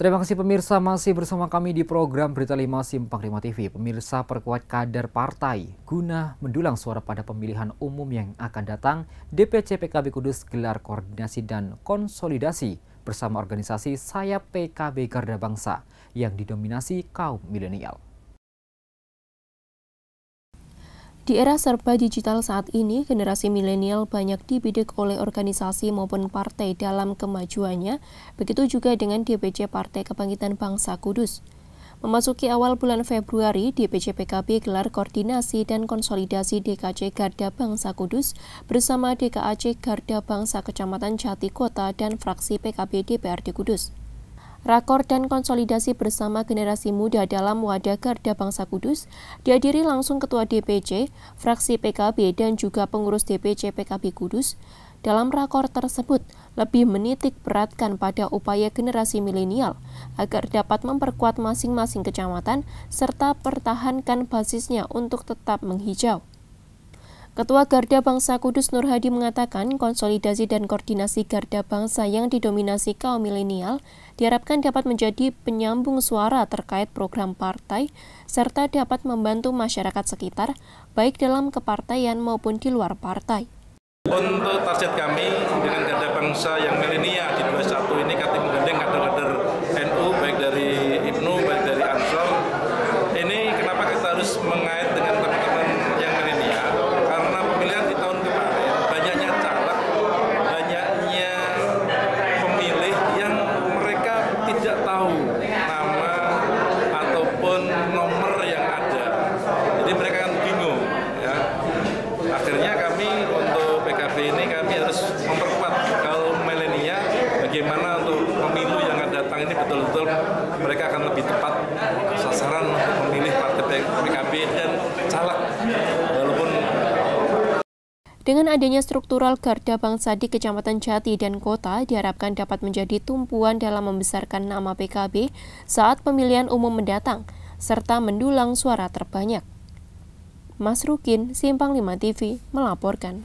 Terima kasih pemirsa masih bersama kami di program Berita 5 Simpang 5 TV. Pemirsa perkuat kader partai guna mendulang suara pada pemilihan umum yang akan datang. DPC PKB Kudus gelar koordinasi dan konsolidasi bersama organisasi Sayap PKB Garda Bangsa yang didominasi kaum milenial. Di era serba digital saat ini, generasi milenial banyak dibidik oleh organisasi maupun partai dalam kemajuannya, begitu juga dengan DPC Partai Kebangkitan Bangsa Kudus. Memasuki awal bulan Februari, DPC PKB gelar koordinasi dan konsolidasi DKC Garda Bangsa Kudus bersama DKAC Garda Bangsa Kecamatan Jati Kota dan fraksi PKB DPRD Kudus. Rakor dan konsolidasi bersama generasi muda dalam wadah Garda Bangsa Kudus dihadiri langsung Ketua DPC, fraksi PKB dan juga pengurus DPC PKB Kudus. Dalam rakor tersebut, lebih menitik beratkan pada upaya generasi milenial agar dapat memperkuat masing-masing kecamatan serta pertahankan basisnya untuk tetap menghijau. Ketua Garda Bangsa Kudus Nur Hadi mengatakan konsolidasi dan koordinasi Garda Bangsa yang didominasi kaum milenial diharapkan dapat menjadi penyambung suara terkait program partai serta dapat membantu masyarakat sekitar baik dalam kepartaian maupun di luar partai. Untuk target kami dengan Garda Bangsa yang milenial di 21 ini kami menggandeng kader-kader NU baik dari IPNU baik dari Ansor. Ini kenapa kita harus mengai bagaimana untuk pemilu yang akan datang ini betul-betul mereka akan lebih tepat sasaran untuk memilih partai PKB dan caleg walaupun dengan adanya struktural garda bangsa di Kecamatan Jati dan Kota diharapkan dapat menjadi tumpuan dalam membesarkan nama PKB saat pemilihan umum mendatang, serta mendulang suara terbanyak. Mas Rukin, Simpang 5 TV, melaporkan.